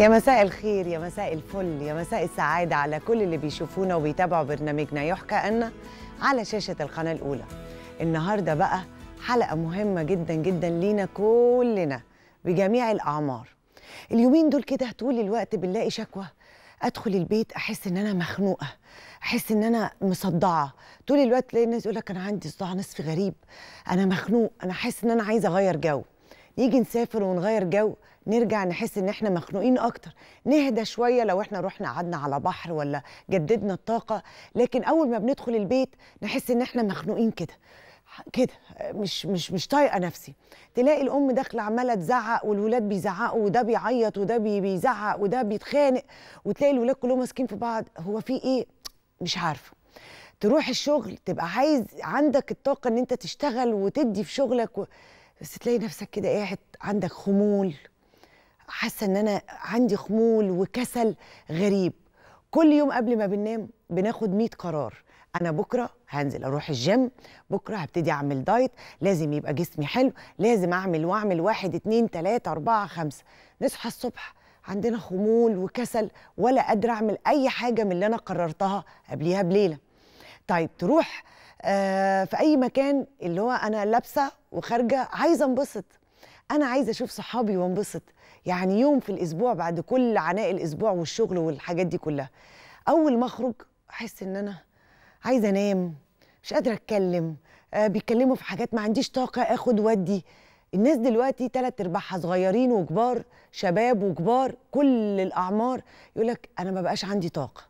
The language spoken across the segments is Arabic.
يا مساء الخير يا مساء الفل يا مساء السعادة على كل اللي بيشوفونا وبيتابعوا برنامجنا يحكى أن على شاشة القناة الأولى النهاردة بقى حلقة مهمة جدا جدا لينا كلنا بجميع الأعمار اليومين دول كده طول الوقت بنلاقي شكوى ادخل البيت احس ان انا مخنوقه احس ان انا مصدعه طول الوقت تلاقي الناس يقول لك انا عندي صداع نصف غريب انا مخنوق انا حاسس ان انا عايزه اغير جو نيجي نسافر ونغير جو نرجع نحس ان احنا مخنوقين اكتر نهدى شويه لو احنا رحنا قعدنا على بحر ولا جددنا الطاقه لكن اول ما بندخل البيت نحس ان احنا مخنوقين كده كده مش مش مش طايقه نفسي تلاقي الام داخله عماله تزعق والولاد بيزعقوا وده بيعيط وده بيزعق وده بيتخانق وتلاقي الولاد كلهم ماسكين في بعض هو في ايه مش عارفه تروح الشغل تبقى عايز عندك الطاقه ان انت تشتغل وتدي في شغلك و... بس تلاقي نفسك كده قاعد عندك خمول حاسه ان انا عندي خمول وكسل غريب كل يوم قبل ما بننام بناخد 100 قرار انا بكره هنزل اروح الجيم بكره هبتدي اعمل دايت لازم يبقى جسمي حلو لازم اعمل واعمل واحد اتنين تلاته اربعه خمسه نصحى الصبح عندنا خمول وكسل ولا قادره اعمل اي حاجه من اللي انا قررتها قبليها بليله طيب تروح آه في اي مكان اللي هو انا لابسه وخارجه عايزه انبسط انا عايزه اشوف صحابي وانبسط يعني يوم في الاسبوع بعد كل عناء الاسبوع والشغل والحاجات دي كلها اول ما اخرج احس ان انا عايزه انام مش قادره اتكلم آه بيتكلموا في حاجات ما عنديش طاقه اخد ودي الناس دلوقتي تلات ارباعها صغيرين وكبار شباب وكبار كل الاعمار يقول لك انا ما بقاش عندي طاقه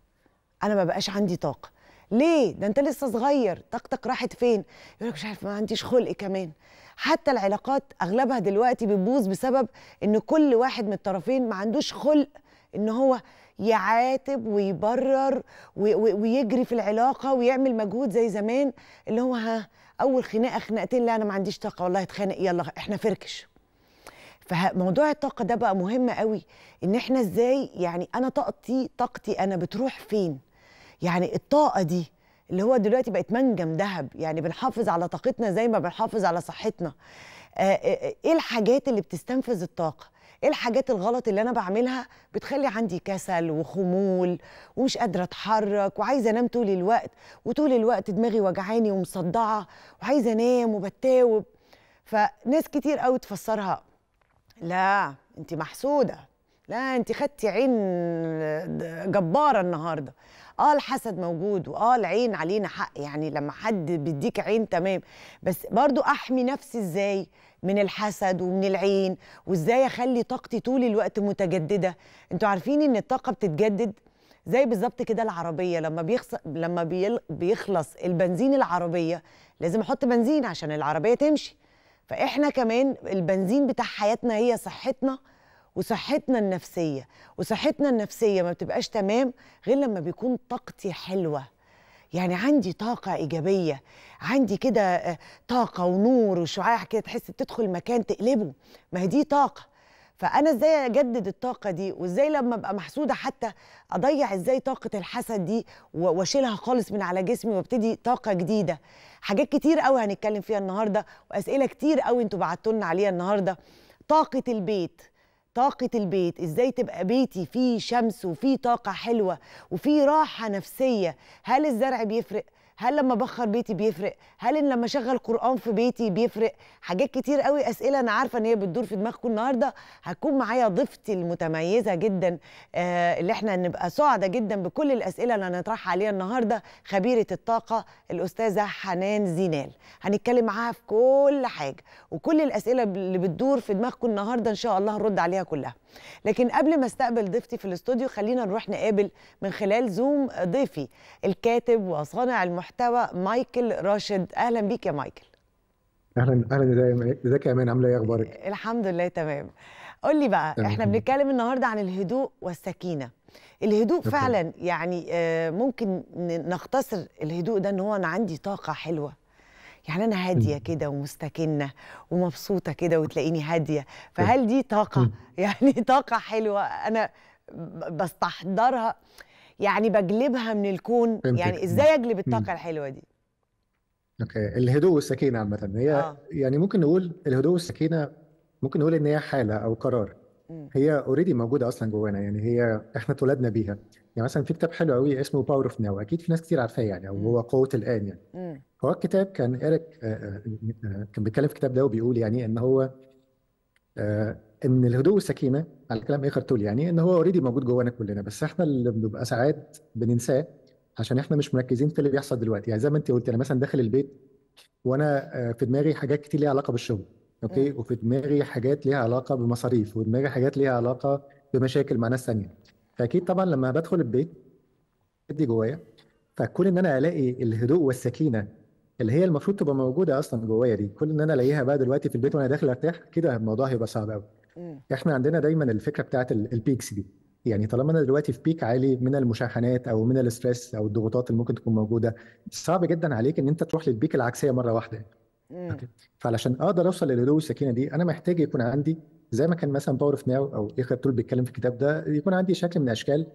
انا ما بقاش عندي طاقه ليه ده انت لسه صغير طاقتك راحت فين يقول لك مش عارف ما عنديش خلق كمان حتى العلاقات اغلبها دلوقتي بتبوظ بسبب ان كل واحد من الطرفين ما عندوش خلق ان هو يعاتب ويبرر ويجري في العلاقه ويعمل مجهود زي زمان اللي هو ها اول خناقه خناقتين لا انا ما عنديش طاقه والله اتخانق يلا احنا فركش فموضوع الطاقه ده بقى مهم قوي ان احنا ازاي يعني انا طاقتي طاقتي انا بتروح فين يعني الطاقه دي اللي هو دلوقتي بقت منجم ذهب يعني بنحافظ على طاقتنا زي ما بنحافظ على صحتنا آه، آه، آه، ايه الحاجات اللي بتستنفذ الطاقه ايه الحاجات الغلط اللي انا بعملها بتخلي عندي كسل وخمول ومش قادره اتحرك وعايزه انام طول الوقت وطول الوقت دماغي وجعاني ومصدعه وعايزه انام وبتاوب فناس كتير قوي تفسرها لا انت محسوده لا انت خدتي عين جباره النهارده اه الحسد موجود واه العين علينا حق يعني لما حد بيديك عين تمام بس برضو احمي نفسي ازاي من الحسد ومن العين وازاي اخلي طاقتي طول الوقت متجدده انتوا عارفين ان الطاقه بتتجدد زي بالظبط كده العربيه لما بيخص... لما بيل... بيخلص البنزين العربيه لازم احط بنزين عشان العربيه تمشي فاحنا كمان البنزين بتاع حياتنا هي صحتنا وصحتنا النفسيه وصحتنا النفسيه ما بتبقاش تمام غير لما بيكون طاقتي حلوه يعني عندي طاقة إيجابية عندي كده آه، طاقة ونور وشعاع كده تحس بتدخل مكان تقلبه ما هي دي طاقة فأنا إزاي أجدد الطاقة دي وإزاي لما أبقى محسودة حتى أضيع إزاي طاقة الحسد دي وأشيلها خالص من على جسمي وأبتدي طاقة جديدة حاجات كتير قوي هنتكلم فيها النهاردة وأسئلة كتير قوي أنتوا بعتوا لنا عليها النهاردة طاقة البيت طاقة البيت ازاي تبقى بيتي فيه شمس وفيه طاقة حلوة وفيه راحة نفسية هل الزرع بيفرق؟ هل لما بخر بيتي بيفرق هل إن لما اشغل قران في بيتي بيفرق حاجات كتير قوي اسئله انا عارفه ان هي بتدور في دماغكم النهارده هتكون معايا ضيفتي المتميزه جدا آه اللي احنا نبقى سعداء جدا بكل الاسئله اللي هنطرحها عليها النهارده خبيره الطاقه الاستاذه حنان زينال هنتكلم معاها في كل حاجه وكل الاسئله اللي بتدور في دماغكم النهارده ان شاء الله هنرد عليها كلها لكن قبل ما استقبل ضيفتي في الاستوديو خلينا نروح نقابل من خلال زوم ضيفي الكاتب وصانع المحتوى مايكل راشد اهلا بيك يا مايكل اهلا اهلا ازيك يا امان عامله ايه اخبارك الحمد لله تمام قول لي بقى احنا بنتكلم النهارده عن الهدوء والسكينه الهدوء فعلا يعني آه، ممكن نختصر الهدوء ده ان هو انا عندي طاقه حلوه يعني انا هاديه كده ومستكنه ومبسوطه كده وتلاقيني هاديه طيب. فهل دي طاقه يعني طاقه حلوه انا بستحضرها يعني بجلبها من الكون يعني ازاي اجلب الطاقه الحلوه دي اوكي الهدوء والسكينه عامه هي آه. يعني ممكن نقول الهدوء والسكينه ممكن نقول ان هي حاله او قرار هي اوريدي موجوده اصلا جوانا يعني هي احنا اتولدنا بيها يعني مثلا في كتاب حلو قوي اسمه باور اوف ناو اكيد في ناس كتير عارفاه يعني او هو قوه الان يعني هو الكتاب كان إيريك آه، آه، آه، كان بيتكلم في الكتاب ده وبيقول يعني إن هو إن الهدوء والسكينة على كلام إيخر تول يعني إن هو أوريدي موجود جوانا كلنا بس إحنا اللي بنبقى ساعات بننساه عشان إحنا مش مركزين في اللي بيحصل دلوقتي يعني زي ما أنت قلت أنا مثلا داخل البيت وأنا في دماغي حاجات كتير ليها علاقة بالشغل اوكي وفي دماغي حاجات ليها علاقه بمصاريف ودماغي حاجات ليها علاقه بمشاكل مع ناس ثانيه فاكيد طبعا لما بدخل البيت دي جوايا فكون ان انا الاقي الهدوء والسكينه اللي هي المفروض تبقى موجوده اصلا جوايا دي كل ان انا الاقيها بقى دلوقتي في البيت وانا داخل ارتاح كده الموضوع هيبقى صعب قوي احنا عندنا دايما الفكره بتاعت البيكس دي يعني طالما انا دلوقتي في بيك عالي من المشاحنات او من الاستريس او الضغوطات اللي ممكن تكون موجوده صعب جدا عليك ان انت تروح للبيك العكسيه مره واحده فعلشان اقدر اوصل للهدوء والسكينه دي انا محتاج يكون عندي زي ما كان مثلا باور اوف ناو او ايخا تول بيتكلم في الكتاب ده يكون عندي شكل من اشكال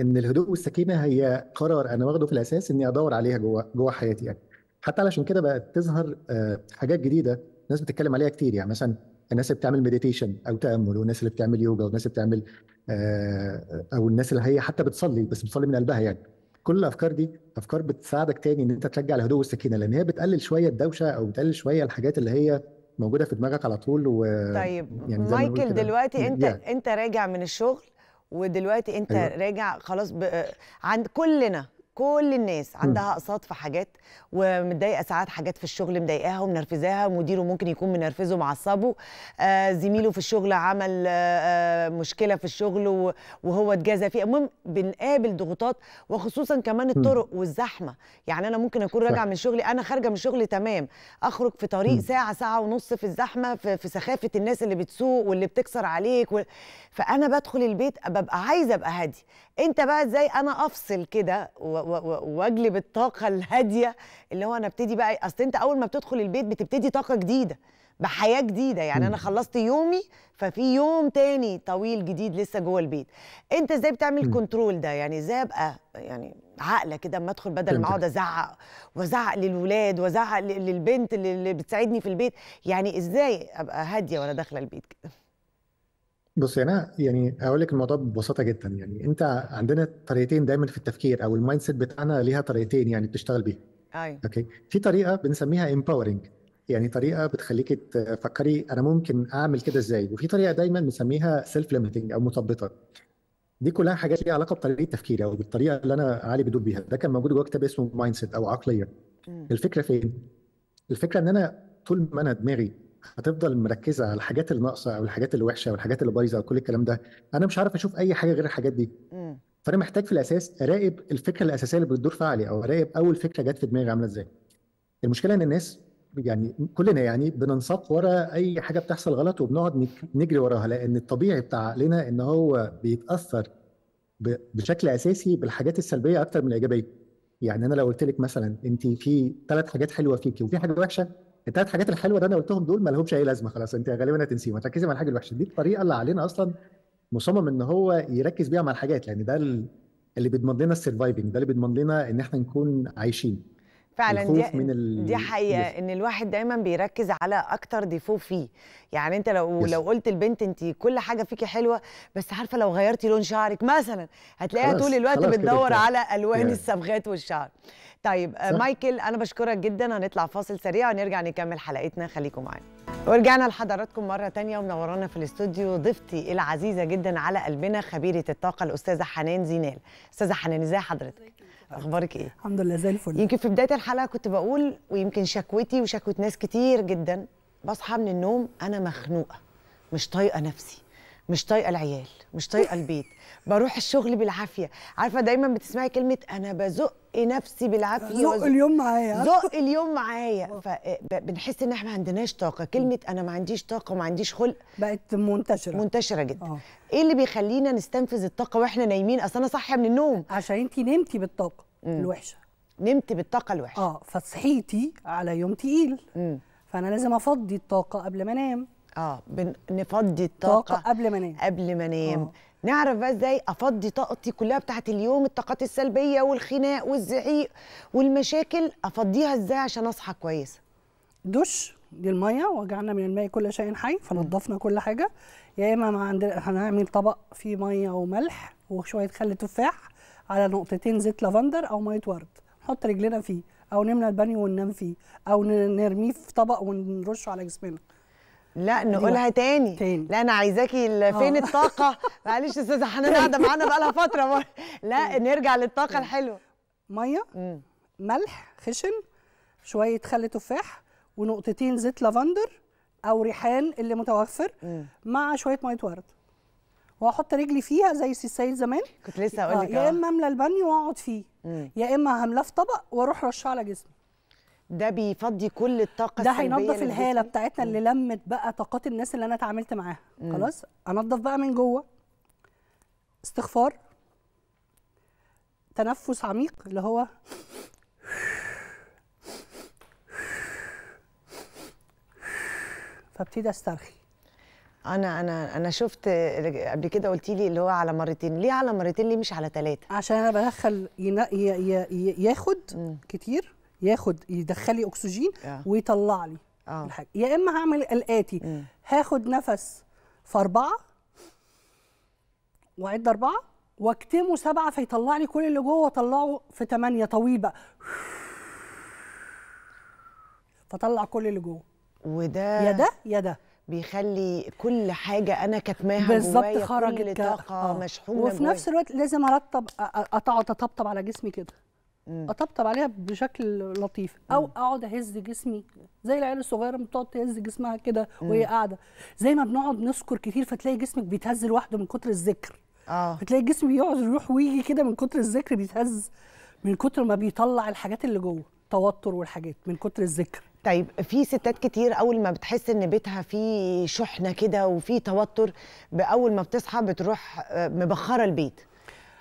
ان الهدوء والسكينه هي قرار انا واخده في الاساس اني ادور عليها جوه جوه حياتي يعني حتى علشان كده بقت تظهر آه، حاجات جديده الناس بتتكلم عليها كتير يعني مثلا الناس اللي بتعمل مديتيشن او تامل والناس اللي بتعمل يوجا والناس اللي بتعمل آه، او الناس اللي هي حتى بتصلي بس بتصلي من قلبها يعني كل الافكار دي افكار بتساعدك تاني ان انت ترجع الهدوء والسكينه لان هي بتقلل شويه الدوشه او بتقلل شويه الحاجات اللي هي موجوده في دماغك على طول و طيب يعني مايكل دلوقتي انت يعني. انت راجع من الشغل ودلوقتي انت أيوة. راجع خلاص ب... آه، عند كلنا كل الناس عندها اقساط في حاجات ومتضايقه ساعات حاجات في الشغل مضايقاها ومنرفزاها مديره ممكن يكون منرفزه ومعصبه آه زميله في الشغل عمل آه, آه، مشكله في الشغل وهو اتجازى فيها المهم بنقابل ضغوطات وخصوصا كمان الطرق والزحمه يعني انا ممكن اكون راجعه من شغلي انا خارجه من شغلي تمام اخرج في طريق ساعه ساعه ونص في الزحمه في, في سخافه الناس اللي بتسوق واللي بتكسر عليك و... فانا بدخل البيت ببقى عايزه ابقى هادي انت بقى ازاي انا افصل كده واجلب الطاقه الهاديه اللي هو انا ابتدي بقى اصل انت اول ما بتدخل البيت بتبتدي طاقه جديده بحياه جديده يعني انا خلصت يومي ففي يوم تاني طويل جديد لسه جوه البيت انت ازاي بتعمل كنترول ده يعني ازاي ابقى يعني عاقله كده اما ادخل بدل ما اقعد ازعق وازعق للولاد وازعق للبنت اللي بتساعدني في البيت يعني ازاي ابقى هاديه وانا داخله البيت كده بص انا يعني هقول لك الموضوع ببساطه جدا يعني انت عندنا طريقتين دايما في التفكير او المايند سيت بتاعنا ليها طريقتين يعني بتشتغل بيها ايوه اوكي في طريقه بنسميها امباورنج يعني طريقه بتخليك تفكري انا ممكن اعمل كده ازاي وفي طريقه دايما بنسميها سيلف ليميتنج او مثبطه دي كلها حاجات ليها علاقه بطريقه تفكيري او بالطريقه اللي انا علي بدوب بيها ده كان موجود جوه كتاب اسمه مايند سيت او عقليه الفكره فين الفكره ان انا طول ما انا دماغي هتفضل مركزه على الحاجات الناقصه او الحاجات الوحشه او الحاجات اللي بايظه وكل الكلام ده انا مش عارف اشوف اي حاجه غير الحاجات دي فانا محتاج في الاساس اراقب الفكره الاساسيه اللي بتدور فعلي او اراقب اول فكره جت في دماغي عامله ازاي المشكله ان الناس يعني كلنا يعني بننساق ورا اي حاجه بتحصل غلط وبنقعد نجري وراها لان الطبيعي بتاع عقلنا ان هو بيتاثر بشكل اساسي بالحاجات السلبيه اكتر من الايجابيه يعني انا لو قلت لك مثلا انت في ثلاث حاجات حلوه فيكي وفي حاجه وحشه الثلاث حاجات الحلوه اللي انا قلتهم دول ما لهمش اي لازمه خلاص انت غالبا هتنسيهم هتركزي مع الحاجه الوحشه دي الطريقه اللي علينا اصلا مصمم ان هو يركز بيها مع الحاجات لان ده اللي بيضمن لنا السرفايفنج ده اللي بيضمن لنا ان احنا نكون عايشين فعلا دي, من ال... دي حقيقه ان الواحد دايما بيركز على اكتر ديفو فيه يعني انت لو يس. لو قلت لبنت انت كل حاجه فيكي حلوه بس عارفه لو غيرتي لون شعرك مثلا هتلاقيها طول الوقت بتدور على الوان يعني. الصبغات والشعر طيب آه، صح. مايكل انا بشكرك جدا هنطلع فاصل سريع ونرجع نكمل حلقتنا خليكم معانا ورجعنا لحضراتكم مرة تانية ومنورانا في الاستوديو ضيفتي العزيزة جدا على قلبنا خبيرة الطاقة الأستاذة حنان زينال أستاذة حنان إزاي حضرتك؟ اخبارك ايه الحمد لله زي الفل يمكن في بدايه الحلقه كنت بقول ويمكن شكوتي وشكوت ناس كتير جدا بصحى من النوم انا مخنوقه مش طايقه نفسي مش طايقه العيال مش طايقه البيت بروح الشغل بالعافيه عارفه دايما بتسمعي كلمه انا بزق نفسي بالعافيه زق اليوم معايا زق اليوم معايا اه. فبنحس ان احنا ما عندناش طاقه كلمه انا ما عنديش طاقه وما عنديش خلق بقت منتشره منتشره جدا أوه. ايه اللي بيخلينا نستنفذ الطاقه واحنا نايمين اصل انا صاحيه من النوم عشان انت نمتي بالطاقه مم. الوحشه نمت بالطاقه الوحشه اه فصحيتي على يوم تقيل مم. فانا لازم افضي الطاقه قبل ما انام اه بن... نفضي الطاقه طاقة قبل ما انام قبل ما انام آه. نعرف بقى ازاي افضي طاقتي كلها بتاعت اليوم الطاقات السلبيه والخناق والزعيق والمشاكل افضيها ازاي عشان اصحى كويسه دش دي الميه وجعلنا من الماء كل شيء حي فنضفنا كل حاجه يا اما ما عندنا هنعمل طبق فيه ميه وملح وشويه خل تفاح على نقطتين زيت لافندر او ميه ورد نحط رجلنا فيه او نملى البانيو وننام فيه او نرميه في طبق ونرشه على جسمنا لا نقولها تاني. تاني لا انا عايزاكي اه. فين الطاقه معلش استاذه حنان قاعده معانا بقالها فتره مر. لا نرجع للطاقه الحلوه ميه مم. ملح خشن شويه خل تفاح ونقطتين زيت لافندر او ريحان اللي متوفر مع شويه ميه ورد واحط رجلي فيها زي السيد زمان كنت لسه هقول لك آه، يا اما املى البانيو واقعد فيه مم. يا اما هملاه في طبق واروح رشه على جسمي ده بيفضي كل الطاقه ده هينظف الهاله بتاعتنا اللي لمت بقى طاقات الناس اللي انا اتعاملت معاها خلاص انضف بقى من جوه استغفار تنفس عميق اللي هو فابتدي استرخي انا انا انا شفت قبل كده قلت لي اللي هو على مرتين ليه على مرتين ليه مش على ثلاثه عشان انا بدخل ينا... ي... ي... ياخد م. كتير ياخد يدخلي اكسجين آه. ويطلع لي آه. الحاجه يا اما هعمل الاتي م. هاخد نفس في اربعه واعد اربعه واكتمه سبعه فيطلع لي كل اللي جوه واطلعه في ثمانيه طويل بقى فطلع كل اللي جوه وده يا ده يا ده بيخلي كل حاجه انا كاتماها بالظبط خرجت كل طاقه آه. مشحونه وفي نفس الوقت لازم ارتب اقعد اطبطب على جسمي كده اطبطب عليها بشكل لطيف او اقعد اهز جسمي زي العيال الصغيره بتقعد تهز جسمها كده وهي قاعده زي ما بنقعد نذكر كتير فتلاقي جسمك بيتهز لوحده من كتر الذكر اه فتلاقي الجسم بيقعد يروح ويجي كده من كتر الذكر بيتهز من كتر ما بيطلع الحاجات اللي جوه توتر والحاجات من كتر الذكر طيب في ستات كتير اول ما بتحس ان بيتها فيه شحنه كده وفي توتر باول ما بتصحى بتروح آه، مبخره البيت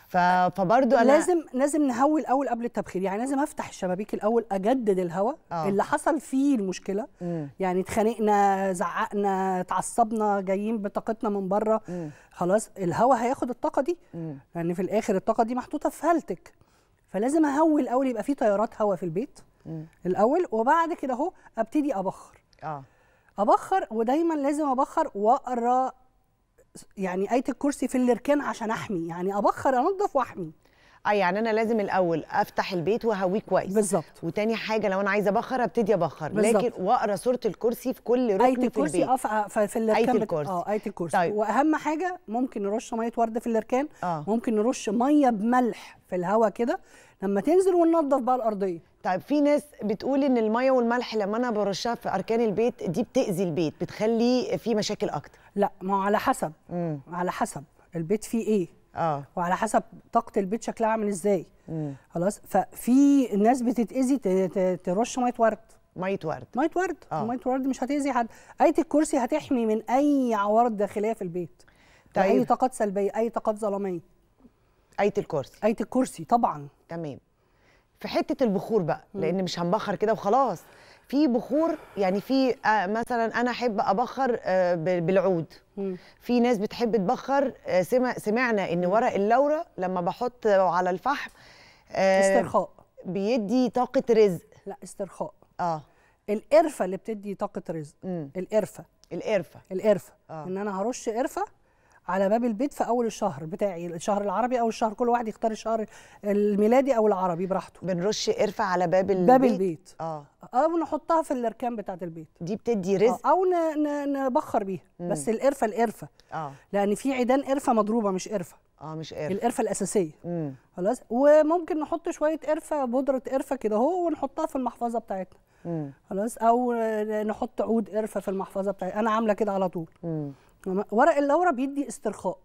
فبرضه انا لازم لازم نهوي الاول قبل التبخير يعني لازم افتح الشبابيك الاول اجدد الهواء آه. اللي حصل فيه المشكله مم. يعني اتخانقنا زعقنا اتعصبنا جايين بطاقتنا من بره خلاص الهواء هياخد الطاقه دي لان يعني في الاخر الطاقه دي محطوطه في هالتك فلازم اهوي الاول يبقى في تيارات هواء في البيت مم. الاول وبعد كده اهو ابتدي ابخر اه ابخر ودايما لازم ابخر واقرا يعني آية الكرسي في الإركان عشان أحمي يعني أبخر أنظف وأحمي اه يعني انا لازم الاول افتح البيت واهويه كويس بالظبط وتاني حاجه لو انا عايزه ابخر ابتدي ابخر بالزبط. لكن واقرا سوره الكرسي في كل ركن في البيت ايه الكرسي اه في الاركان ايه الكرسي اه ايه الكرسي آه، طيب. واهم حاجه ممكن نرش ميه ورد في الاركان آه. ممكن نرش ميه بملح في الهواء كده لما تنزل وننظف بقى الارضيه طيب في ناس بتقول ان الميه والملح لما انا برشها في اركان البيت دي بتاذي البيت بتخلي فيه مشاكل اكتر لا ما هو على حسب مم. على حسب البيت فيه ايه اه وعلى حسب طاقه البيت شكلها عامل ازاي خلاص ففي ناس بتتاذي ترش ميه ورد ميه ورد ميه ورد آه. ميه ورد مش هتاذي حد ايه الكرسي هتحمي من اي عوارض داخليه في البيت طيب. اي طاقات سلبيه اي طاقات ظلاميه ايه الكرسي ايه الكرسي طبعا تمام في حته البخور بقى لان مش هنبخر كده وخلاص في بخور يعني في آه، مثلا انا احب ابخر آه، بالعود في ناس بتحب تبخر آه، سمعنا ان ورق اللورة لما بحطه على الفحم استرخاء بيدي طاقه رزق لا استرخاء اه القرفه اللي بتدي طاقه رزق القرفه القرفه القرفه آه. ان انا هرش قرفه على باب البيت في اول الشهر بتاعي الشهر العربي او الشهر كل واحد يختار الشهر الميلادي او العربي براحته بنرش قرفه على باب البيت باب البيت اه او نحطها في الاركان بتاعه البيت دي بتدي رزق آه، او نبخر بيها بس القرفه القرفه اه لان في عيدان قرفه مضروبه مش قرفه اه مش قرفه القرفه الاساسيه مم. خلاص وممكن نحط شويه قرفه بودره قرفه كده اهو ونحطها في المحفظه بتاعتنا خلاص او نحط عود قرفه في المحفظه بتاعتنا انا عامله كده على طول مم. ورق اللورا بيدي استرخاء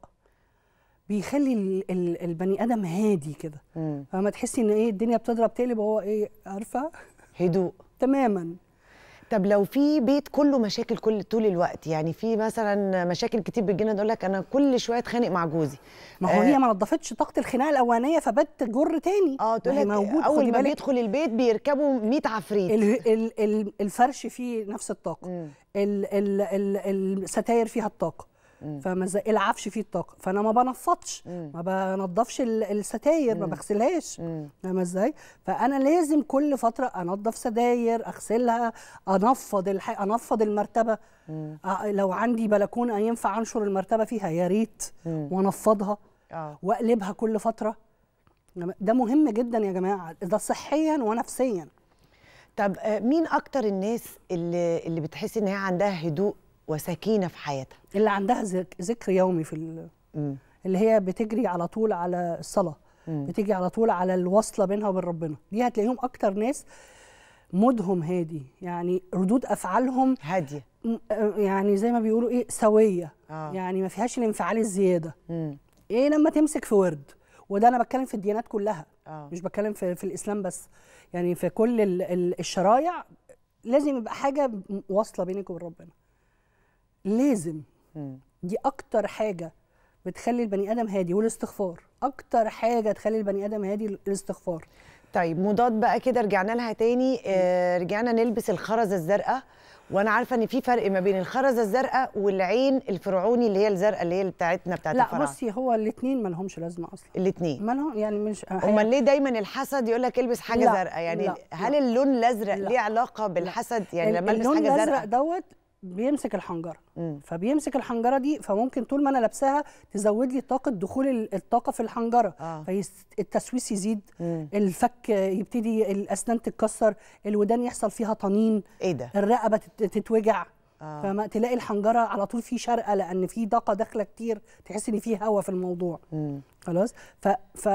بيخلي البني ادم هادي كده فما تحسي ان ايه الدنيا بتضرب تقلب وهو ايه عارفه هدوء تماما طب لو في بيت كله مشاكل كل طول الوقت يعني في مثلا مشاكل كتير بتجينا تقول لك انا كل شويه اتخانق مع جوزي ما هو آه هي ما نظفتش طاقه الخناقه الاولانيه فبت جر تاني اه تقول لك موجود اول ما بيدخل البيت بيركبوا 100 عفريت الـ الـ الـ الفرش فيه نفس الطاقه الستاير فيها الطاقه فما العفش فيه الطاقه فانا ما بنفضش ما بنضفش الستاير ما بغسلهاش فاهمه ازاي فانا لازم كل فتره انضف ستاير اغسلها انفض الح... انفض المرتبه أ... آه، لو عندي بلكونه ينفع انشر المرتبه فيها يا ريت وانفضها آه. واقلبها كل فتره ده مهم جدا يا جماعه ده صحيا ونفسيا طب آه، مين اكتر الناس اللي اللي بتحس ان هي عندها هدوء وسكينه في حياتها اللي عندها ذكر يومي في اللي هي بتجري على طول على الصلاه مم. بتيجي على طول على الوصله بينها وبين ربنا دي هتلاقيهم اكتر ناس مودهم هادي يعني ردود افعالهم هاديه آه، يعني زي ما بيقولوا ايه سويه آه. يعني ما فيهاش الانفعال الزياده مم. ايه لما تمسك في ورد وده انا بتكلم في الديانات كلها آه. مش بتكلم في, في الاسلام بس يعني في كل الشرايع لازم يبقى حاجه واصله بينك وبين ربنا لازم دي اكتر حاجه بتخلي البني ادم هادي والاستغفار اكتر حاجه تخلي البني ادم هادي الاستغفار طيب مضاد بقى كده رجعنا لها تاني آه رجعنا نلبس الخرزه الزرقاء وانا عارفه ان في فرق ما بين الخرزه الزرقاء والعين الفرعوني اللي هي الزرقاء اللي هي بتاعتنا بتاعت لا الفرع. بصي هو الاثنين ما لهمش لازمه اصلا الاثنين ما لهم يعني مش آه، امال ليه دايما الحسد يقول لك البس حاجه زرقاء يعني لا هل اللون الازرق ليه علاقه بالحسد يعني لما البس حاجه زرقاء اللون الازرق دوت بيمسك الحنجره مم. فبيمسك الحنجره دي فممكن طول ما انا لابساها تزود لي طاقه دخول الطاقه في الحنجره آه. فالتسويس يزيد مم. الفك يبتدي الاسنان تتكسر الودان يحصل فيها طنين ايه ده الرقبه تتوجع آه. فما تلاقي الحنجره على طول في شرقه لان في طاقه داخله كتير تحس ان في هواء في الموضوع مم. خلاص ف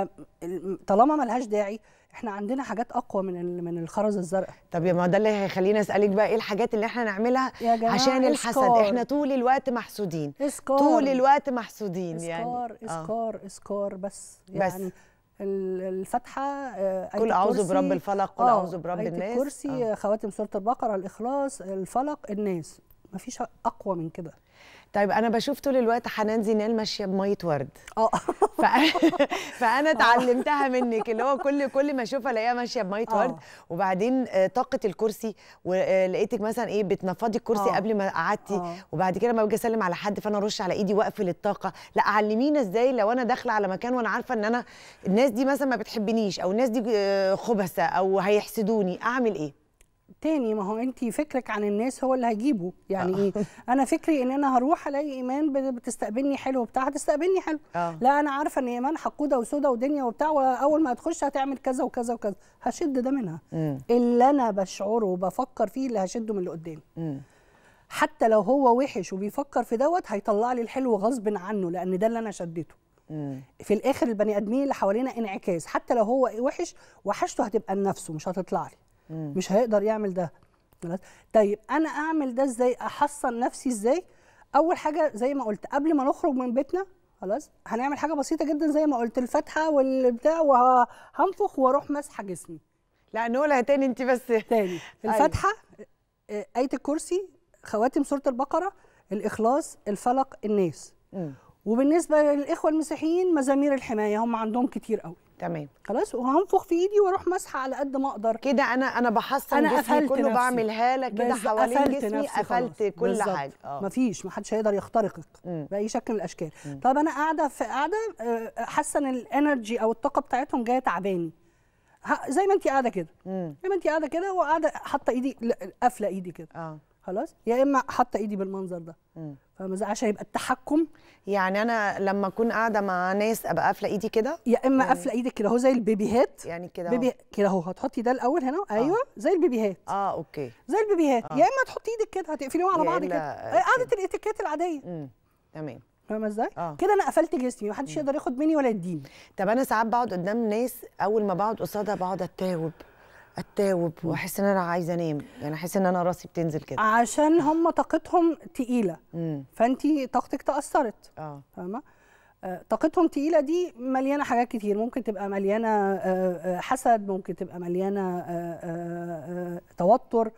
طالما ملهاش داعي احنا عندنا حاجات اقوى من من الخرز الزرقاء طب يا ما ده اللي هيخليني اسالك بقى ايه الحاجات اللي احنا نعملها يا جماعة عشان الحسد إسكار. احنا طول الوقت محسودين إسكار. طول الوقت محسودين إسكار. يعني اسكار اسكار آه. اسكار بس يعني بس. الفاتحه كل آه، آه، اعوذ برب الفلق كل اعوذ برب الناس الكرسي آه. خواتم سوره البقره الاخلاص الفلق الناس مفيش اقوى من كده طيب انا بشوف طول الوقت حنان زينال ماشيه بميه ورد اه فانا آه. اتعلمتها منك اللي هو كل كل ما اشوفها الاقيها ماشيه بميه ورد آه. وبعدين آه، طاقه الكرسي ولقيتك مثلا ايه بتنفضي الكرسي قبل ما قعدتي وبعد كده لما باجي اسلم على حد فانا ارش على ايدي واقفل الطاقه لا علمينا ازاي لو انا داخله على مكان وانا عارفه ان انا الناس دي مثلا ما بتحبنيش او الناس دي خبثه او هيحسدوني اعمل ايه تاني ما هو انت فكرك عن الناس هو اللي هيجيبه يعني آه. ايه انا فكري ان انا هروح الاقي ايمان بتستقبلني حلو وبتاع هتستقبلني حلو آه. لا انا عارفه ان ايمان حقوده وسوده ودنيا وبتاع واول ما هتخش هتعمل كذا وكذا وكذا هشد ده منها م. اللي انا بشعره وبفكر فيه اللي هشده من اللي قدامي حتى لو هو وحش وبيفكر في دوت هيطلع لي الحلو غصب عنه لان ده اللي انا شدته مم. في الاخر البني ادمين اللي حوالينا انعكاس حتى لو هو وحش وحشته هتبقى لنفسه مش هتطلع لي مش هيقدر يعمل ده طيب انا اعمل ده ازاي احصن نفسي ازاي اول حاجه زي ما قلت قبل ما نخرج من بيتنا خلاص هنعمل حاجه بسيطه جدا زي ما قلت الفاتحه والبتاع وهنفخ واروح ماسحه جسمي لا نقولها تاني انت بس تاني أيوه. الفاتحه آه، ايه الكرسي خواتم سوره البقره الاخلاص الفلق الناس م. وبالنسبه للاخوه المسيحيين مزامير الحمايه هم عندهم كتير قوي تمام خلاص وهنفخ في ايدي واروح ماسحه على قد ما اقدر كده انا انا بحصن أنا جسمي كله بعمل هاله كده حوالين جسمي قفلت كل بالزبط. حاجه اه مفيش محدش هيقدر يخترقك باي شكل من الاشكال طب انا قاعده في قاعده آه، حاسه ان الانرجي او الطاقه بتاعتهم جايه تعباني زي ما انت قاعده كده زي ما انت قاعده كده وقاعده حاطه ايدي قافله ايدي كده آه. خلاص يا اما حاطه ايدي بالمنظر ده فاهمه عشان يبقى التحكم يعني انا لما اكون قاعده مع ناس ابقى قافله ايدي كده يا اما يعني قافله ايدك كده اهو زي البيبيهات يعني كده بيبي... كده اهو هتحطي ده الاول هنا آه. ايوه آه. زي البيبيهات اه اوكي زي البيبيهات آه. يا اما تحطي ايدك كده هتقفليهم على بعض كده آه، آه، قاعده الاتيكيت العاديه تمام فاهمه ازاي؟ آه. كده انا قفلت جسمي محدش يقدر ياخد مني ولا يديني طب انا ساعات بقعد قدام ناس اول ما بقعد قصادها بقعد اتاوب اتاوب واحس ان انا عايزه انام يعني احس ان انا راسي بتنزل كده عشان هم طاقتهم تقيله فانت طاقتك تاثرت اه فاهمه آه، طاقتهم تقيله دي مليانه حاجات كتير ممكن تبقى مليانه آه، آه، حسد ممكن تبقى مليانه توتر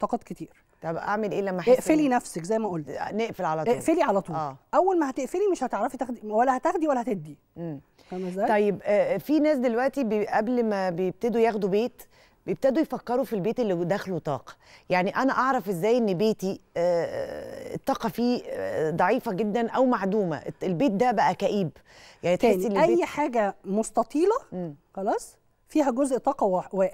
طاقات كتير طب اعمل ايه لما احس اقفلي نفسك زي ما قلت نقفل على طول اقفلي على طول آه. اول ما هتقفلي مش هتعرفي تاخدي ولا هتاخدي ولا هتدي فاهمه ازاي طيب آه في ناس دلوقتي قبل ما بيبتدوا ياخدوا بيت بيبتدوا يفكروا في البيت اللي داخله طاقه يعني انا اعرف ازاي ان بيتي آه، الطاقه فيه آه، ضعيفه جدا او معدومه البيت ده بقى كئيب يعني تحسي ان اي حاجه مستطيله خلاص فيها جزء طاقه واقع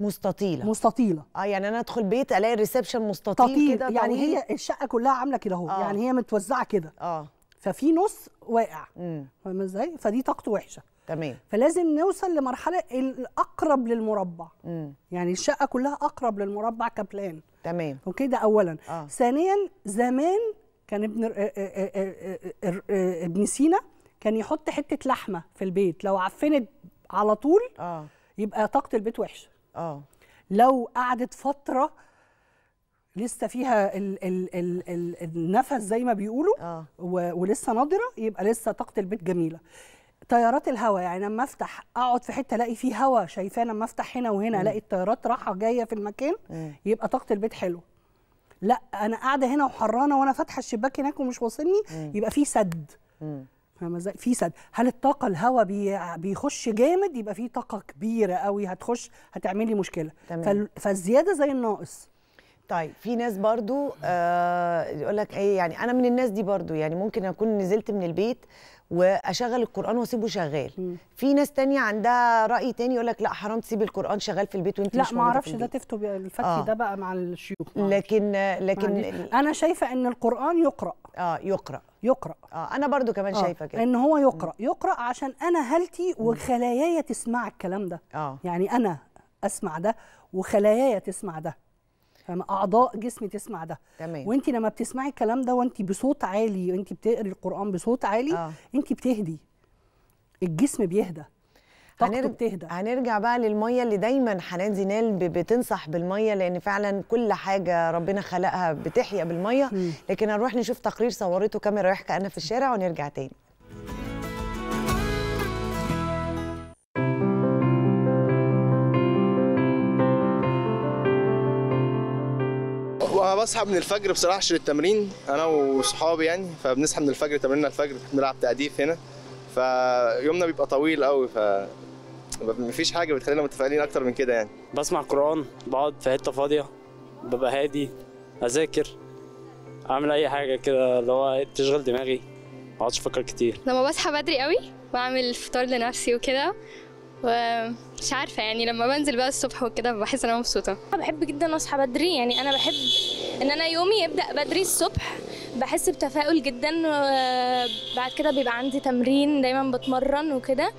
مستطيله مستطيله اه يعني انا ادخل بيت الاقي الريسبشن مستطيل كده يعني هي الشقه كلها عامله كده اهو آه. يعني هي متوزعه كده اه ففي نص واقع فاهمه ازاي فدي طاقته وحشه تمام فلازم نوصل لمرحله الاقرب للمربع مم. يعني الشقه كلها اقرب للمربع كبلان تمام اوكي ده اولا آه. ثانيا زمان كان ابن آه، آه، آه، ابن سينا كان يحط حته لحمه في البيت لو عفنت على طول آه. يبقى طاقه البيت وحشه اه لو قعدت فتره لسه فيها ال ال ال ال النفس زي ما بيقولوا آه. ولسه ناضره يبقى لسه طاقه البيت جميله تيارات الهواء يعني لما افتح اقعد في حته الاقي فيه هواء شايفاه لما افتح هنا وهنا الاقي التيارات راحه جايه في المكان م. يبقى طاقه البيت حلوه لا انا قاعده هنا وحرانه وانا فاتحه الشباك هناك ومش واصلني يبقى في سد فاهمه ازاي في سد هل الطاقه الهواء بيخش جامد يبقى في طاقه كبيره قوي هتخش هتعملي مشكله تمام. فالزياده زي الناقص طيب في ناس برضو آه يقول لك ايه يعني انا من الناس دي برضو يعني ممكن اكون نزلت من البيت واشغل القران واسيبه شغال م. في ناس تانية عندها راي تاني يقول لك لا حرام تسيبي القران شغال في البيت وانت لا مش ما اعرفش ده تفتوا الفتي آه. ده بقى مع الشيوخ لكن لكن انا شايفه ان القران يقرا اه يقرا يقرا اه انا برضو كمان آه. شايفه كده ان هو يقرا يقرا عشان انا هلتي وخلاياي تسمع الكلام ده آه. يعني انا اسمع ده وخلاياي تسمع ده اعضاء جسمي تسمع ده تمام وانت لما بتسمعي الكلام ده وانت بصوت عالي وانت بتقري القران بصوت عالي آه. انت بتهدي الجسم بيهدى هنرجع بتهدى هنرجع بقى للميه اللي دايما حنان زينال بتنصح بالميه لان فعلا كل حاجه ربنا خلقها بتحيا بالميه لكن هنروح نشوف تقرير صورته كاميرا رايح كأنها في الشارع ونرجع تاني بصحى من الفجر بصراحه عشان التمرين انا وصحابي يعني فبنصحى من الفجر تمريننا الفجر بنلعب تأديف هنا فيومنا بيبقى طويل قوي ف مفيش حاجه بتخلينا متفائلين اكتر من كده يعني بسمع قران بقعد في حته فاضيه ببقى هادي اذاكر اعمل اي حاجه كده اللي هو تشغل دماغي ما اقعدش افكر كتير لما بصحى بدري قوي بعمل فطار لنفسي وكده و مش عارفه يعني لما بنزل بقى الصبح وكده بحس ان انا مبسوطه بحب جدا اصحى بدري يعني انا بحب ان انا يومي يبدا بدري الصبح بحس بتفاؤل جدا بعد كده بيبقى عندي تمرين دايما بتمرن وكده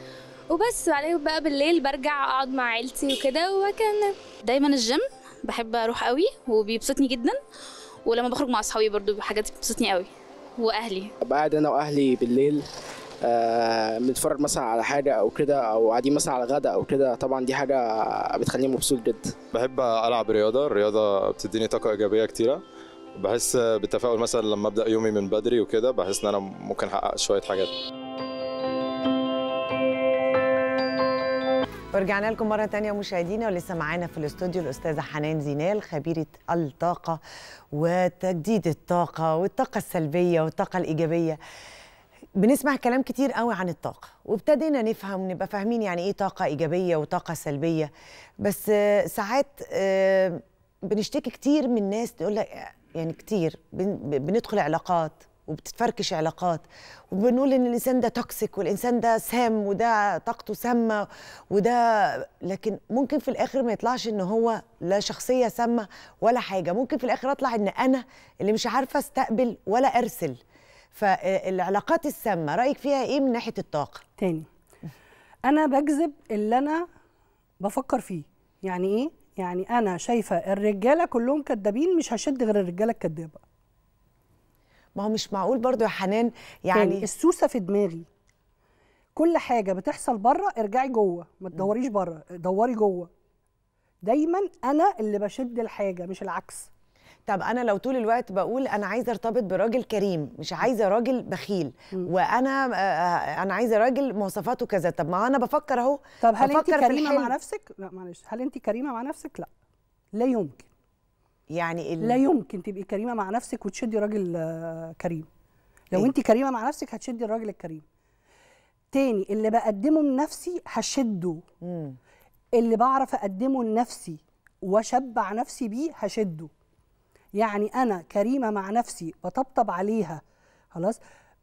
وبس بعدين بقى بالليل برجع اقعد مع عيلتي وكده وكان دايما الجيم بحب اروح قوي وبيبسطني جدا ولما بخرج مع اصحابي برضو حاجات بتبسطني قوي واهلي بقعد انا واهلي بالليل بنتفرج آه، مثلا على حاجه او كده او قاعدين مثلا على غدا او كده طبعا دي حاجه بتخليني مبسوط جدا بحب العب رياضه الرياضه بتديني طاقه ايجابيه كتيره بحس بالتفاؤل مثلا لما ابدا يومي من بدري وكده بحس ان انا ممكن احقق شويه حاجات ورجعنا لكم مرة تانية مشاهدينا ولسه معانا في الاستوديو الأستاذة حنان زينال خبيرة الطاقة وتجديد الطاقة والطاقة السلبية والطاقة الإيجابية بنسمع كلام كتير قوي عن الطاقه وابتدينا نفهم نبقى فاهمين يعني ايه طاقه ايجابيه وطاقه سلبيه بس ساعات آه، بنشتكي كتير من ناس تقول لك يعني كتير بندخل علاقات وبتتفركش علاقات وبنقول ان الانسان ده توكسيك والانسان ده سام وده طاقته سامه وده لكن ممكن في الاخر ما يطلعش ان هو لا شخصيه سامه ولا حاجه ممكن في الاخر اطلع ان انا اللي مش عارفه استقبل ولا ارسل فالعلاقات السامه رايك فيها ايه من ناحيه الطاقه تاني انا بجذب اللي انا بفكر فيه يعني ايه يعني انا شايفه الرجاله كلهم كدابين مش هشد غير الرجاله الكدابه ما هو مش معقول برضو يا حنان يعني السوسه في دماغي كل حاجه بتحصل بره ارجعي جوه ما تدوريش بره دوري جوه دايما انا اللي بشد الحاجه مش العكس طب انا لو طول الوقت بقول انا عايزه ارتبط براجل كريم مش عايزه راجل بخيل وانا آه، آه، انا عايزه راجل مواصفاته كذا طب ما انا بفكر اهو طب هل انت كريمه مع نفسك لا معلش هل انت كريمه مع نفسك لا لا يمكن يعني ال... لا يمكن تبقي كريمه مع نفسك وتشدي راجل آه، كريم لو إيه؟ انت كريمه مع نفسك هتشدي الراجل الكريم تاني اللي بقدمه لنفسي هشده مم. اللي بعرف اقدمه لنفسي واشبع نفسي بيه هشده يعني انا كريمه مع نفسي بطبطب عليها خلاص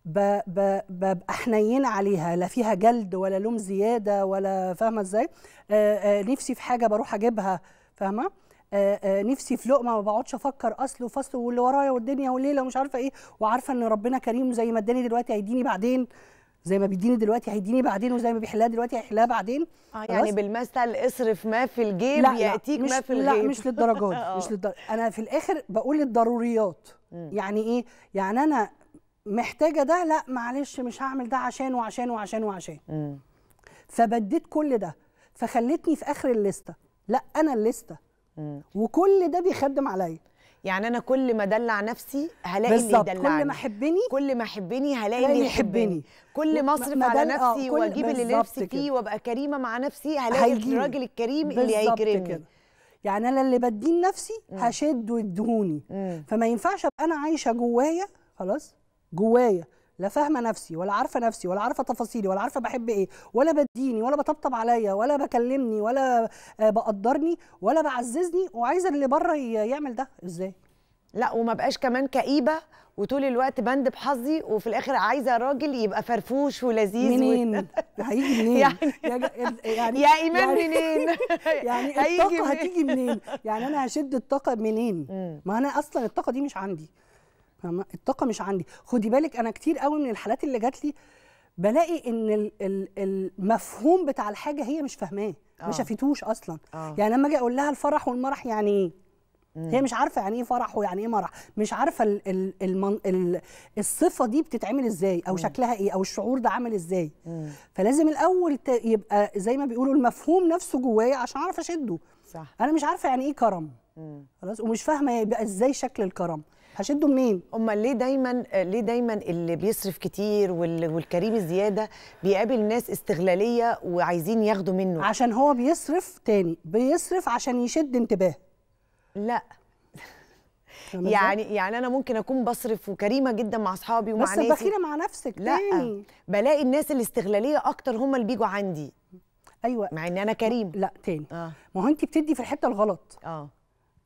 ببقى حنينه عليها لا فيها جلد ولا لوم زياده ولا فاهمه ازاي آه، آه، نفسي في حاجه بروح اجيبها فاهمه آه، نفسي في لقمه ما بقعدش افكر اصل وفصل واللي ورايا والدنيا والليله ومش عارفه ايه وعارفه ان ربنا كريم زي ما اداني دلوقتي هيديني بعدين زي ما بيديني دلوقتي هيديني بعدين وزي ما بيحلها دلوقتي هيحلها بعدين اه يعني بالمثل اصرف ما في الجيب ياتيك ما في الجيب لا مش للدرجه دي مش آه. للدرجة. انا في الاخر بقول الضروريات يعني ايه يعني انا محتاجه ده لا معلش مش هعمل ده عشان وعشان وعشان وعشان فبديت كل ده فخلتني في اخر الليسته لا انا الليسته وكل ده بيخدم عليا يعني انا كل ما ادلع نفسي هلاقي اللي يدلعني كل ما احبني كل ما احبني هلاقي اللي يحبني كل ما اصرف على آه، نفسي واجيب اللي نفسي فيه وابقى كريمه مع نفسي هلاقي الراجل الكريم اللي هيكرمني كده. يعني انا اللي بديه لنفسي هشد ويدهوني فما ينفعش ابقى انا عايشه جوايا خلاص جوايا لا فاهمه نفسي ولا عارفه نفسي ولا عارفه تفاصيلي ولا عارفه بحب ايه ولا بديني ولا بطبطب عليا ولا بكلمني ولا آه، بقدرني ولا بعززني وعايزه اللي بره يعمل ده ازاي لا وما بقاش كمان كئيبه وطول الوقت بند بحظي وفي الاخر عايزه راجل يبقى فرفوش ولذيذ منين؟ هيجي منين؟ يعني يعني, يعني يا ايمان يعني منين؟ يعني الطاقه هتيجي منين؟ يعني انا هشد الطاقه منين؟ ما انا اصلا الطاقه دي مش عندي فاهمه الطاقه مش عندي خدي بالك انا كتير قوي من الحالات اللي جات لي بلاقي ان المفهوم بتاع الحاجه هي مش فاهماه ما آه. شافتوش اصلا أوه. يعني لما اجي اقول لها الفرح والمرح يعني ايه هي مش عارفه يعني ايه فرح ويعني ايه مرح مش عارفه الـ الـ المن الـ الصفه دي بتتعمل ازاي او مم. شكلها ايه او الشعور ده عامل ازاي مم. فلازم الاول يبقى زي ما بيقولوا المفهوم نفسه جوايا عشان اعرف اشده صح انا مش عارفه يعني ايه كرم خلاص ومش فاهمه يبقى ازاي شكل الكرم هشده منين امال ليه دايما ليه دايما اللي بيصرف كتير والكريم الزياده بيقابل ناس استغلاليه وعايزين ياخدوا منه عشان هو بيصرف تاني بيصرف عشان يشد انتباه لا يعني يعني انا ممكن اكون بصرف وكريمه جدا مع اصحابي ومع ناسي بس بخيله مع نفسك لا تاني. بلاقي الناس الاستغلاليه اكتر هم اللي بيجوا عندي ايوه مع ان انا كريم لا تاني آه. ما هو انت بتدي في الحته الغلط اه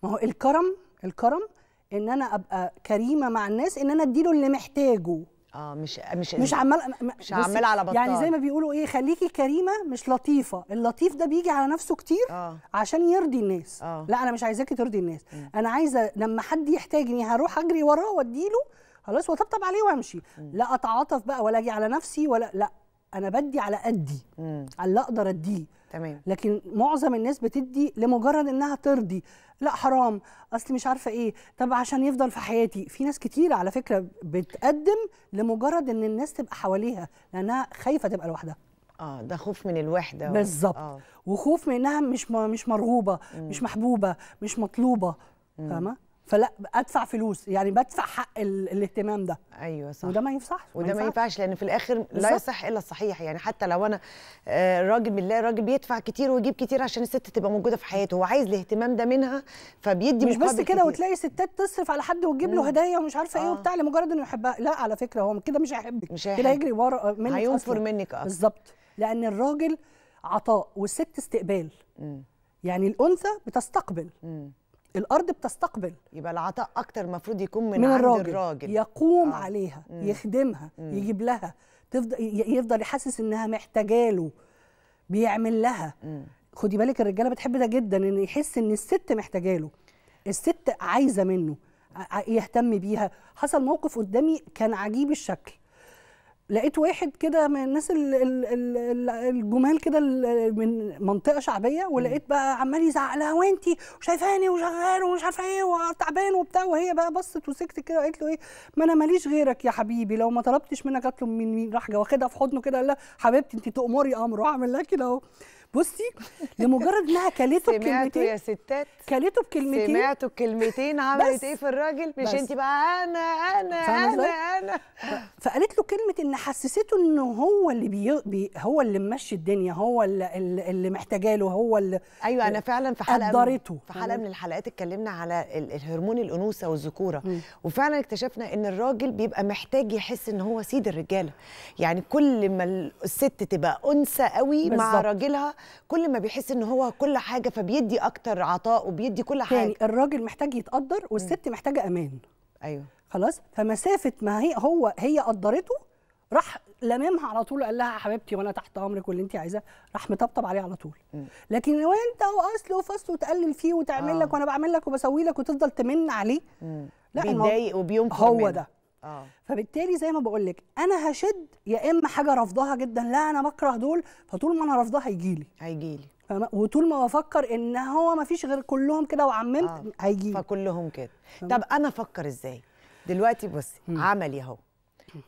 ما هو الكرم الكرم ان انا ابقى كريمه مع الناس ان انا اديله اللي محتاجه اه مش مش مش عمال مش عمال على بطال يعني زي ما بيقولوا ايه خليكي كريمه مش لطيفه اللطيف ده بيجي على نفسه كتير آه. عشان يرضي الناس آه. لا انا مش عايزاكي ترضي الناس م. انا عايزه لما حد يحتاجني هروح اجري وراه واديله خلاص واطبطب عليه وامشي م. لا اتعاطف بقى ولا اجي على نفسي ولا لا انا بدي على قدي على اللي اقدر اديه تمام لكن معظم الناس بتدي لمجرد انها ترضي لا حرام اصل مش عارفه ايه طب عشان يفضل في حياتي في ناس كتير على فكره بتقدم لمجرد ان الناس تبقى حواليها لانها خايفه تبقى لوحدها اه ده خوف من الوحده بالظبط آه. وخوف من انها مش مش مرغوبه مم. مش محبوبه مش مطلوبه فاهمه فلا ادفع فلوس يعني بدفع حق الاهتمام ده ايوه صح وده ما ينفعش وده ما ينفعش لان في الاخر لا يصح الا الصحيح يعني حتى لو انا آه، راجل بالله راجل بيدفع كتير ويجيب كتير عشان الست تبقى موجوده في حياته هو عايز الاهتمام ده منها فبيدي مش بس كده وتلاقي ستات تصرف على حد وتجيب له هدايا ومش عارفه إيه آه. ايه وبتاع لمجرد انه يحبها لا على فكره هو كده مش هيحبك مش هيحبك كده هيجري ورا منك هينفر منك اه بالظبط لان الراجل عطاء والست استقبال م. يعني الانثى بتستقبل م. الارض بتستقبل يبقى العطاء اكتر المفروض يكون من, من الراجل. الراجل يقوم آه. عليها مم. يخدمها مم. يجيب لها تفضل يفضل يحسس انها محتاجه له بيعمل لها مم. خدي بالك الرجاله بتحب ده جدا ان يحس ان الست محتاجه له الست عايزه منه يهتم بيها حصل موقف قدامي كان عجيب الشكل لقيت واحد كده من الناس الجمال كده من منطقه شعبيه ولقيت بقى عمال يزعق لها وانت وشايفاني وشغال ومش عارفه ايه وتعبان وبتاع وهي بقى بصت وسكت كده وقالت له ايه ما انا ماليش غيرك يا حبيبي لو ما طلبتش منك اطلب من مين راح واخدها في حضنه كده قال لها حبيبتي انت تؤمري امر واعمل لها كده اهو بصي لمجرد انها كلته بكلمتين سمعتوا يا ستات كلته بكلمتين سمعتوا الكلمتين عملت ايه في الراجل مش انت بقى انا انا انا انا فقالت له كلمه ان حسسته ان هو اللي بي... بي... هو اللي ممشي الدنيا هو اللي, اللي محتاجاه له هو اللي ايوه انا فعلا في حلقه قدرته في حلقه من الحلقات اتكلمنا على الهرمون الانوثه والذكوره وفعلا اكتشفنا ان الراجل بيبقى محتاج يحس ان هو سيد الرجاله يعني كل ما الست تبقى انثى قوي مع راجلها كل ما بيحس ان هو كل حاجه فبيدي اكتر عطاء وبيدي كل حاجه يعني الراجل محتاج يتقدر والست محتاجه امان ايوه خلاص فمسافه ما هي هو هي قدرته راح لممها على طول قال لها حبيبتي وانا تحت امرك واللي انت عايزاه راح مطبطب عليه على طول م. لكن لو انت واصله وفصله وتقلل فيه وتعمل آه. لك وانا بعمل لك وبسوي لك وتفضل تمن عليه لا بيتضايق وبينكر هو ده آه. فبالتالي زي ما بقول لك انا هشد يا اما حاجه رافضاها جدا لا انا بكره دول فطول ما انا رافضاه هيجي لي هيجي لي وطول ما بفكر ان هو ما فيش غير كلهم كده وعممت آه. هيجي فكلهم كده طب انا افكر ازاي دلوقتي بصي عملي اهو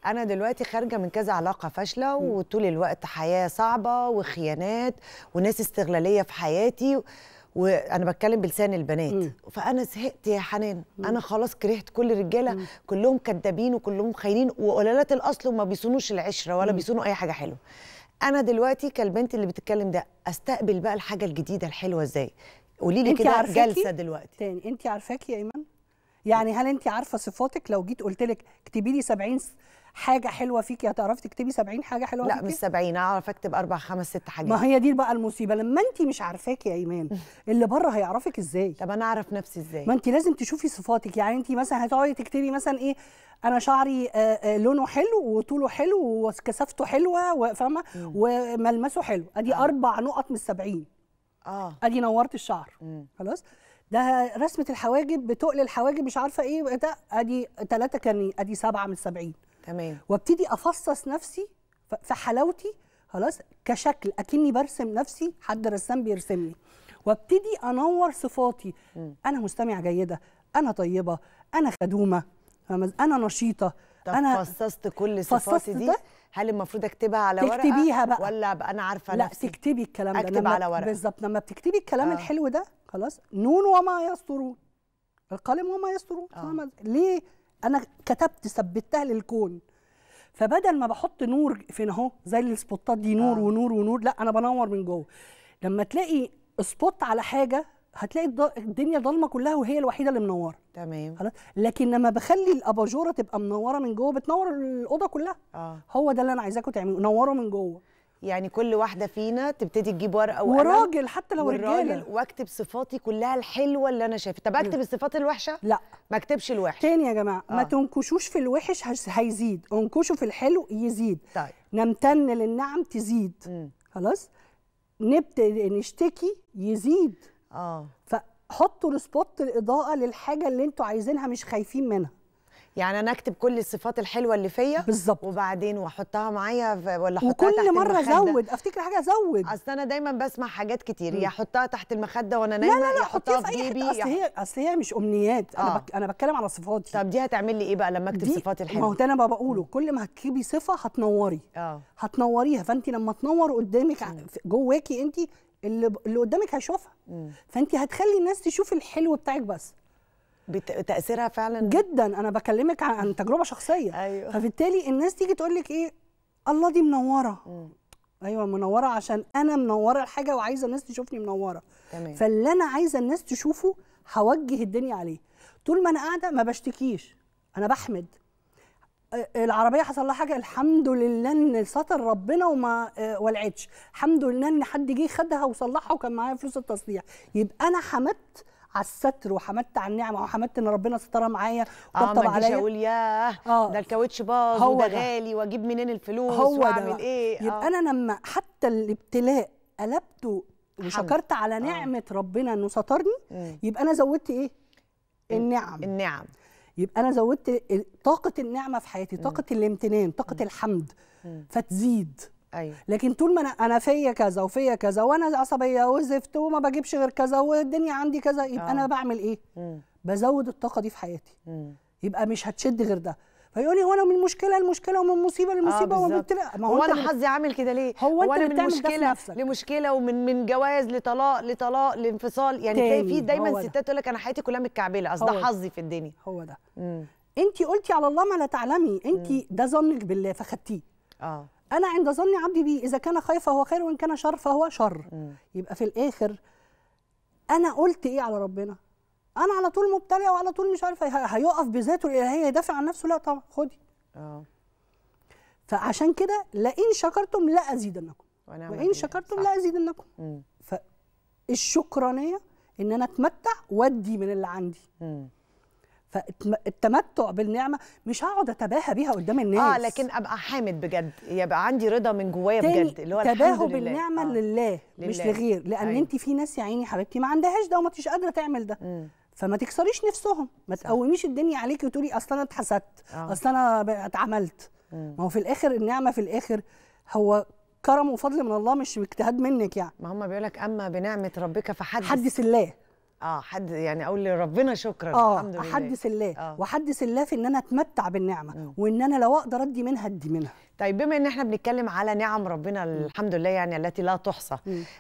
انا دلوقتي خارجه من كذا علاقه فاشله وطول الوقت حياه صعبه وخيانات وناس استغلاليه في حياتي وانا بتكلم بلسان البنات م. فانا زهقت يا حنان م. انا خلاص كرهت كل الرجاله م. كلهم كدابين وكلهم خاينين وقلالات الاصل وما بيصونوش العشره ولا م. بيصونوا اي حاجه حلوه انا دلوقتي كالبنت اللي بتتكلم ده استقبل بقى الحاجه الجديده الحلوه ازاي قولي لي كده جلسه دلوقتي تاني انت عارفاكي يا ايمن يعني هل انت عارفه صفاتك لو جيت قلت لك اكتبي لي 70 حاجه حلوه فيكي هتعرفي تكتبي 70 حاجه حلوه لا فيكي؟ مش 70 اعرف اكتب اربع خمس ست حاجات ما هي دي بقى المصيبه لما انت مش عارفاكي يا ايمان اللي بره هيعرفك ازاي طب انا اعرف نفسي ازاي ما انت لازم تشوفي صفاتك يعني انت مثلا هتقعدي تكتبي مثلا ايه انا شعري آه، آه، لونه حلو وطوله حلو وكثافته حلوه فاهمه وملمسه حلو ادي آه. اربع نقط من 70 اه ادي نورت الشعر مم. خلاص ده رسمه الحواجب بتقل الحواجب مش عارفه ايه ده ادي ثلاثه كانين ادي سبعه من 70 تمام وابتدي افصص نفسي في حلاوتي خلاص كشكل اكني برسم نفسي حد رسام بيرسمني وابتدي انور صفاتي م. انا مستمعه جيده انا طيبه انا خدومه انا نشيطه طب انا فصصت كل صفاتي دي هل المفروض اكتبها على ورقه تكتبيها بقى ولا ابقى انا عارفه لا نفسي تكتبي الكلام أكتب ده اكتب على ورقه بالظبط لما بتكتبي الكلام آه. الحلو ده خلاص نون وما يسطرون القلم وما يسطرون آه. ليه انا كتبت ثبتها للكون فبدل ما بحط نور فين اهو زي السبوتات دي نور آه. ونور ونور لا انا بنور من جوه لما تلاقي سبوت على حاجه هتلاقي الدنيا ضلمه كلها وهي الوحيده اللي منوره تمام خلاص لكن لما بخلي الاباجوره تبقى منوره من جوه بتنور الاوضه كلها آه. هو ده اللي انا عايزاكم تعملوه يعني نوروا من جوه يعني كل واحده فينا تبتدي تجيب ورقه وقلم وراجل حتى لو رجاله واكتب صفاتي كلها الحلوه اللي انا شايفها طب اكتب الصفات الوحشه لا ما اكتبش الوحش تاني يا جماعه آه. ما تنكشوش في الوحش هيزيد انكشوا في الحلو يزيد طيب نمتن للنعم تزيد م. خلاص نبتدي نشتكي يزيد اه فحطوا السبوت الاضاءه للحاجه اللي انتوا عايزينها مش خايفين منها يعني انا اكتب كل الصفات الحلوه اللي فيا بالظبط وبعدين واحطها معايا ولا احطها وكل مره ازود افتكر حاجه ازود اصل انا دايما بسمع حاجات كتير يا احطها تحت المخده وانا نايمه لا لا لا احطها في جيبي اصل هي اصل هي مش امنيات انا آه. بك انا بتكلم على صفاتي طب دي هتعمل لي ايه بقى لما اكتب صفاتي الحلوه ما هو انا بقى بقوله كل ما هتكتبي صفه هتنوري اه هتنوريها فانت لما تنور قدامك جواكي انت اللي اللي قدامك هيشوفها فانت هتخلي الناس تشوف الحلو بتاعك بس بتاثيرها فعلا جدا انا بكلمك عن تجربه شخصيه أيوة. فبالتالي الناس تيجي تقول لك ايه الله دي منوره م. ايوه منوره عشان انا منوره الحاجه وعايزه الناس تشوفني منوره تمام. فاللي انا عايزه الناس تشوفه هوجه الدنيا عليه طول ما انا قاعده ما بشتكيش انا بحمد العربيه حصل لها حاجه الحمد لله ان ستر ربنا وما ولعتش الحمد لله ان حد جه خدها وصلحها وكان معايا فلوس التصليح يبقى انا حمدت على الستر وحمدت على النعمه وحمدت ان ربنا سترها معايا وطبطب آه عليا اقول ياه آه ده الكاوتش باظ وده غالي واجيب منين الفلوس هو واعمل ايه آه. يبقى انا لما حتى الابتلاء قلبته وشكرت على آه. نعمه آه. ربنا انه سترني يبقى انا زودت ايه النعم النعم يبقى انا زودت طاقه النعمه في حياتي طاقه الامتنان طاقه الحمد فتزيد أيوة. لكن طول ما انا انا فيا كذا وفيا كذا وانا عصبيه وزفت وما بجيبش غير كذا والدنيا عندي كذا يبقى آه. انا بعمل ايه مم. بزود الطاقه دي في حياتي مم. يبقى مش هتشد غير ده فيقول لي هو انا من مشكله لمشكله ومن مصيبه لمصيبه آه ومن ما هو, هو انا حظي عامل كده ليه هو, هو انا من مشكله لمشكله ومن من جواز لطلاق لطلاق لانفصال يعني تلاقي في دايما ستات تقول لك انا حياتي كلها متكعبله اصل ده حظي في الدنيا هو ده انت قلتي على الله ما لا تعلمي انت ده ظنك بالله فخدتيه اه انا عند ظن عبدي بي اذا كان خير فهو خير وان كان شر فهو شر يبقى في الاخر انا قلت ايه على ربنا انا على طول مبتلى وعلى طول مش عارفه هيقف بذاته الالهيه يدافع عن نفسه لا طبعا خدي اه فعشان كده لئن شكرتم لا ازيدنكم وان شكرتم لا ازيدنكم فالشكرانيه ان انا اتمتع وادي من اللي عندي مم. فالتمتع بالنعمه مش هقعد اتباهى بيها قدام آه، الناس اه لكن ابقى حامد بجد يبقى عندي رضا من جوايا بجد اللي هو تباهوا بالنعمه آه. لله مش لله. لغير لان أيوه. انت في ناس يا عيني حبيبتي ما عندهاش ده وما تش قادره تعمل ده م. فما تكسريش نفسهم ما تقوميش الدنيا عليكي وتقولي اصل انا اتحسدت آه. اصل انا اتعملت ما هو في الاخر النعمه في الاخر هو كرم وفضل من الله مش اجتهاد منك يعني ما هم بيقول لك اما بنعمه ربك فحدث حدث الله اه حد يعني اقول لربنا شكرا آه الحمد لله احدث الله آه. واحدث الله في ان انا اتمتع بالنعمه مم. وان انا لو اقدر ادي منها ادي منها طيب بما ان احنا بنتكلم على نعم ربنا الحمد لله يعني التي لا تحصى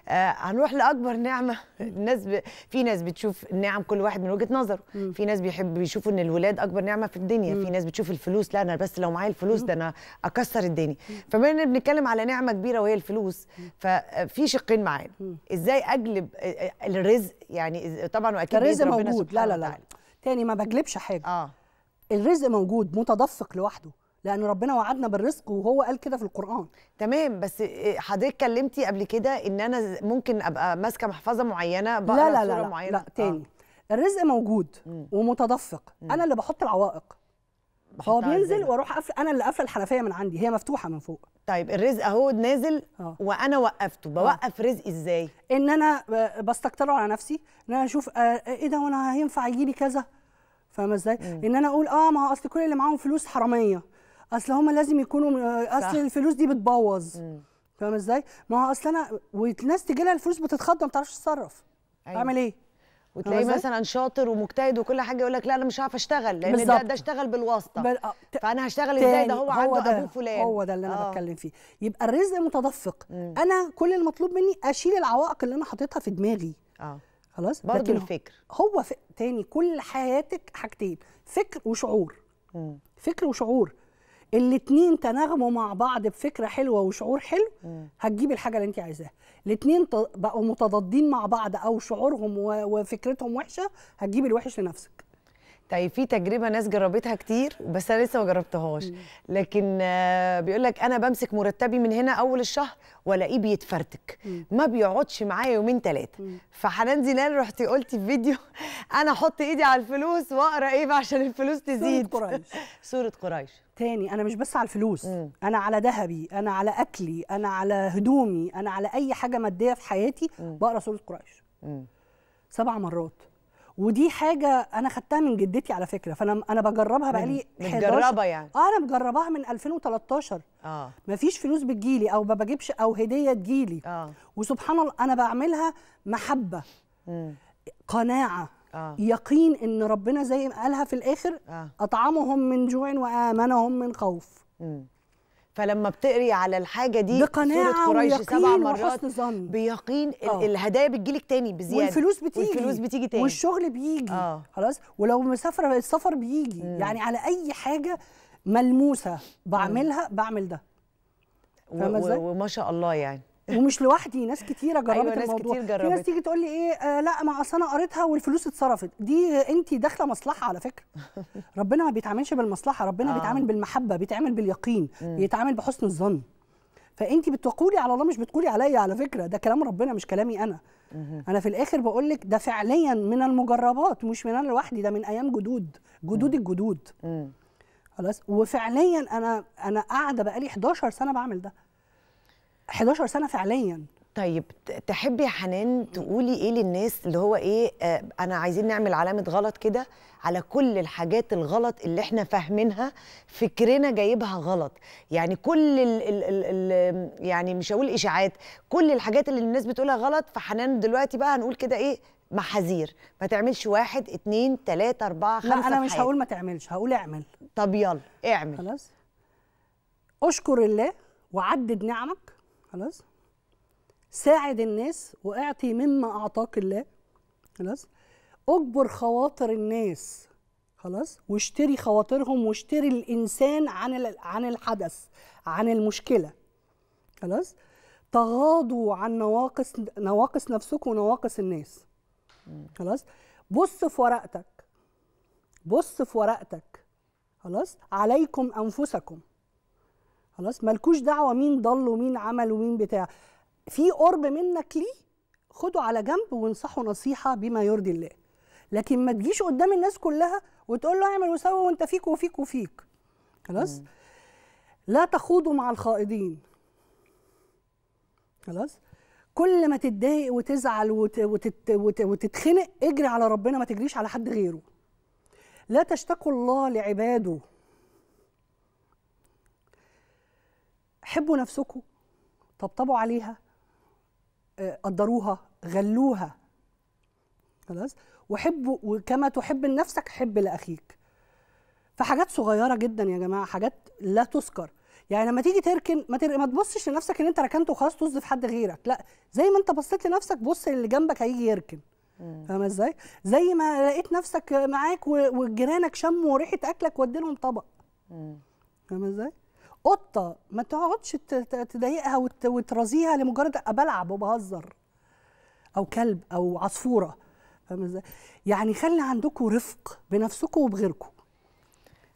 آه هنروح لاكبر نعمه الناس ب... في ناس بتشوف النعم كل واحد من وجهه نظره مم. في ناس بيحب بيشوفوا ان الولاد اكبر نعمه في الدنيا مم. في ناس بتشوف الفلوس لا انا بس لو معايا الفلوس ده انا اكسر الدنيا فبما ان بنتكلم على نعمه كبيره وهي الفلوس ففي آه، شقين معانا ازاي اجلب آه، آه، الرزق يعني طبعا واكيد الرزق موجود لا لا لا تاني ما بجلبش حاجه آه. الرزق موجود متدفق لوحده لان ربنا وعدنا بالرزق وهو قال كده في القران تمام بس حضرتك كلمتي قبل كده ان انا ممكن ابقى ماسكه محفظه معينه بقرا لا لا لا, لا, معينة. لا آه. تاني آه. الرزق موجود ومتدفق انا اللي بحط العوائق هو بينزل واروح قفل انا اللي قافله الحنفيه من عندي هي مفتوحه من فوق طيب الرزق اهو نازل آه. وانا وقفته آه. بوقف رزقي ازاي ان انا بستكتره على نفسي ان انا اشوف آه ايه ده وانا هينفع يجي لي كذا فاهمه ازاي ان انا اقول اه ما هو اصل كل اللي معاهم فلوس حراميه اصل هما لازم يكونوا آه، اصل صح. الفلوس دي بتبوظ فاهم ازاي؟ ما هو اصل انا والناس تجي لها الفلوس بتتخض ما بتعرفش تتصرف أيوة. اعمل ايه؟ وتلاقيه مثلا شاطر ومجتهد وكل حاجه يقول لك لا انا مش هعرف اشتغل لان ده ده اشتغل بالواسطه بل... آه، فانا هشتغل ازاي ده هو, هو عنده ابوه فلان هو ده اللي انا آه. بتكلم فيه يبقى الرزق متدفق مم. انا كل المطلوب مني اشيل العوائق اللي انا حاططها في دماغي اه خلاص برضه الفكر هو ف... تاني كل حياتك حاجتين فكر وشعور مم. فكر وشعور الاتنين تناغموا مع بعض بفكره حلوه وشعور حلو هتجيب الحاجه اللي انت عايزاها الاتنين بقوا متضادين مع بعض او شعورهم وفكرتهم وحشه هتجيب الوحش لنفسك طيب في تجربه ناس جربتها كتير بس انا لسه ما جربتهاش لكن آه، بيقول لك انا بمسك مرتبي من هنا اول الشهر والاقيه بيتفرتك ما بيقعدش معايا يومين ثلاثه فحنان زلال رحتي قلتي في فيديو انا احط ايدي على الفلوس واقرا ايه بقى عشان الفلوس تزيد سوره قريش سوره قريش تاني انا مش بس على الفلوس مم. انا على ذهبي انا على اكلي انا على هدومي انا على اي حاجه ماديه في حياتي بقرا سوره قريش سبع مرات ودي حاجه انا خدتها من جدتي على فكره فانا انا بجربها بقالي متجربه يعني اه انا مجرباها من 2013 اه مفيش فلوس بتجيلي او ما بجيبش او هديه تجيلي اه وسبحان الله انا بعملها محبه مم. قناعه آه. يقين ان ربنا زي ما قالها في الاخر آه. اطعمهم من جوع وامنهم من خوف مم. فلما بتقري على الحاجه دي بقناعه ويقين سبع مرات وحسن ظن بيقين أوه. آه. الهدايا بتجيلك تاني بزياده والفلوس بتيجي والفلوس بتيجي تاني والشغل بيجي أوه. خلاص ولو مسافره السفر بيجي مم. يعني على اي حاجه ملموسه بعملها مم. بعمل ده فاهمه و... وما شاء الله يعني ومش لوحدي ناس كتيره أيوة، جربت أيوة ناس الموضوع كتير جربت. في ناس تيجي تقول لي ايه آه لا ما اصل انا قريتها والفلوس اتصرفت دي انت داخله مصلحه على فكره ربنا ما بيتعاملش بالمصلحه ربنا آه. بيتعامل بالمحبه بيتعامل باليقين م. بيتعامل بحسن الظن فانت بتقولي على الله مش بتقولي عليا على فكره ده كلام ربنا مش كلامي انا انا في الاخر بقول لك ده فعليا من المجربات مش من انا لوحدي ده من ايام جدود جدود الجدود خلاص وفعليا انا انا قاعده بقالي 11 سنه بعمل ده 11 سنه فعليا طيب تحبي يا حنان تقولي ايه للناس اللي هو ايه آه انا عايزين نعمل علامه غلط كده على كل الحاجات الغلط اللي احنا فاهمينها فكرنا جايبها غلط يعني كل ال ال ال الـ يعني مش هقول اشاعات كل الحاجات اللي الناس بتقولها غلط فحنان دلوقتي بقى هنقول كده ايه محاذير ما تعملش واحد اتنين تلاته اربعه خمسه لا انا مش هقول ما تعملش هقول اعمل طب يلا اعمل خلاص اشكر الله وعدد نعمك خلاص ساعد الناس واعطي مما اعطاك الله خلاص اجبر خواطر الناس خلاص واشتري خواطرهم واشتري الانسان عن عن الحدث عن المشكله خلاص تغاضوا عن نواقص نواقص نفسكم ونواقص الناس خلاص بص في ورقتك بص في ورقتك خلاص عليكم انفسكم خلاص مالكوش دعوه مين ضل ومين عمل ومين بتاع في قرب منك ليه خده على جنب وانصحه نصيحه بما يرضي الله لكن ما تجيش قدام الناس كلها وتقول له اعمل وسوي وانت فيك وفيك وفيك خلاص لا تخوضوا مع الخائضين خلاص كل ما تتضايق وتزعل وت... وت... وتتخنق اجري على ربنا ما تجريش على حد غيره لا تشتكوا الله لعباده حبوا نفسكم طبطبوا عليها آه، قدروها غلوها خلاص وحبوا وكما تحب لنفسك حب لاخيك فحاجات صغيره جدا يا جماعه حاجات لا تذكر يعني لما تيجي تركن ما, ما تبصش لنفسك ان انت ركنت وخلاص طز في حد غيرك لا زي ما انت بصيت لنفسك بص اللي جنبك هيجي يركن فاهمه ازاي زي ما لقيت نفسك معاك وجيرانك شموا ريحه اكلك ودي لهم طبق فاهمه ازاي قطه ما تقعدش تضايقها وترازيها لمجرد بلعب وبهزر او كلب او عصفوره يعني خلي عندكم رفق بنفسكم وبغيركم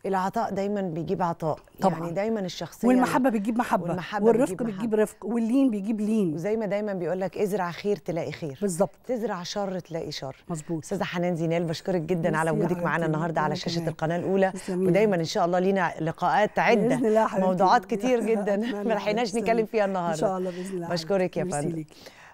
العطاء دايما بيجيب عطاء يعني طبعا. يعني دايما الشخصيه والمحبه بتجيب محبه والمحبة والرفق بتجيب, رفق واللين بيجيب لين وزي ما دايما بيقول لك ازرع خير تلاقي خير بالظبط تزرع شر تلاقي شر مظبوط استاذه حنان زينال بشكرك جدا على وجودك معانا النهارده على شاشه كمان. القناه الاولى بسمين. ودايما ان شاء الله لينا لقاءات عده بإذن الله موضوعات كتير جدا ما لحقناش نتكلم فيها النهارده ان شاء الله باذن الله بشكرك يا فندم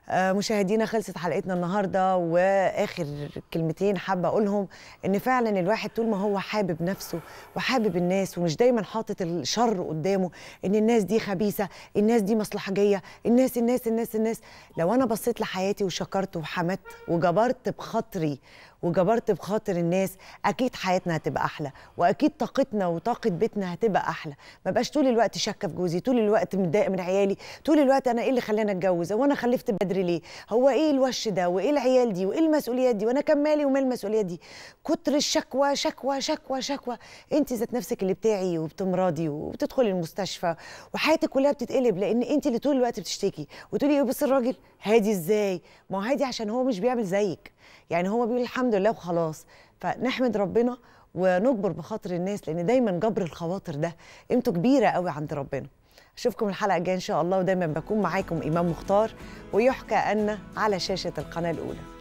آه، مشاهدينا خلصت حلقتنا النهارده واخر كلمتين حابه اقولهم ان فعلا الواحد طول ما هو حابب نفسه وحابب الناس ومش دايما حاطط الشر قدامه ان الناس دي خبيثه الناس دي مصلحجيه الناس الناس الناس الناس لو انا بصيت لحياتي وشكرت وحمدت وجبرت بخاطري وجبرت بخاطر الناس اكيد حياتنا هتبقى احلى واكيد طاقتنا وطاقه بيتنا هتبقى احلى ما بقاش طول الوقت شاكه في جوزي طول الوقت متضايقه من عيالي طول الوقت انا ايه اللي خلاني اتجوز هو انا خلفت بدري ليه هو ايه الوش ده وايه العيال دي وايه المسؤوليات دي وانا كان مالي ومال المسؤوليات دي كتر الشكوى شكوى شكوى شكوى انت ذات نفسك اللي بتاعي وبتمرضي وبتدخلي المستشفى وحياتك كلها بتتقلب لان انت اللي طول الوقت بتشتكي وتقولي إيه، بص الراجل هادي ازاي ما هو هادي عشان هو مش بيعمل زيك يعني هو بيقول الحمد لله وخلاص فنحمد ربنا ونجبر بخاطر الناس لان دايما جبر الخواطر ده قيمته كبيره قوي عند ربنا اشوفكم الحلقه الجايه ان شاء الله ودايما بكون معاكم ايمان مختار ويحكى ان على شاشه القناه الاولى